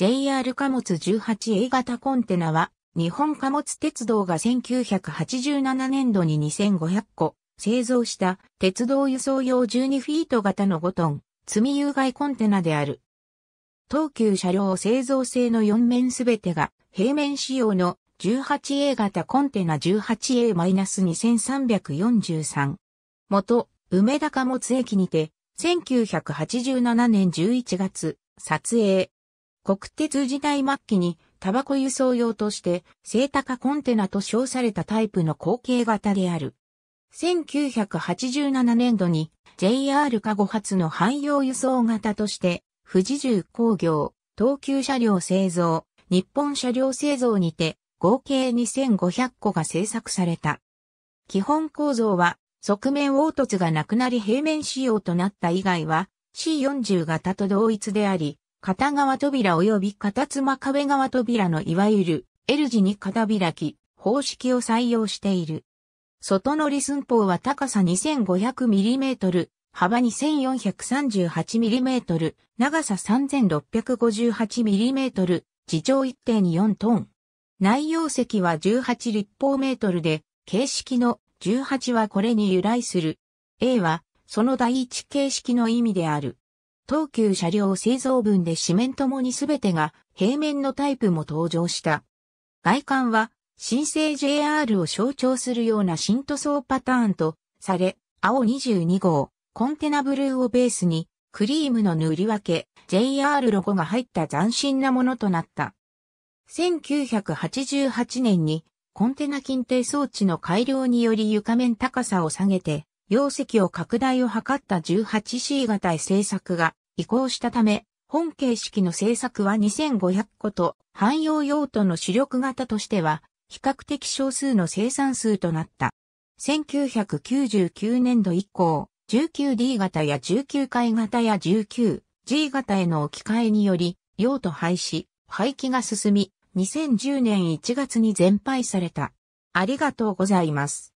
JR 貨物 18A 型コンテナは、日本貨物鉄道が1987年度に2500個製造した鉄道輸送用12フィート型の5トン積み有害コンテナである。東急車両製造製の4面すべてが平面仕様の 18A 型コンテナ 18A-2343。元、梅田貨物駅にて、1987年11月、撮影、国鉄時代末期にタバコ輸送用として、正高コンテナと称されたタイプの後継型である。1987年度に JR 加護発の汎用輸送型として、富士重工業、東急車両製造、日本車両製造にて合計2500個が製作された。基本構造は側面凹凸がなくなり平面仕様となった以外は C40 型と同一であり、片側扉及び片妻壁側扉のいわゆる L 字に片開き方式を採用している。外乗り寸法は高さ 2500mm、幅 2438mm、長さ 3658mm、地上1.4トン。内容積は18立方メートルで、形式の18はこれに由来する。A は、その第一形式の意味である。東急車両製造分で紙面ともに全てが平面のタイプも登場した。外観は新生 JR を象徴するような新塗装パターンとされ、青22号、コンテナブルーをベースに、クリームの塗り分け、JR ロゴが入った斬新なものとなった。1988年に、コンテナ金定装置の改良により床面高さを下げて、容積を拡大を図った 18C 型製作が移行したため、本形式の製作は2500個と、汎用用途の主力型としては、比較的少数の生産数となった。1999年度以降、19D 型や19回型や 19G 型への置き換えにより、用途廃止、廃棄が進み、2010年1月に全廃された。ありがとうございます。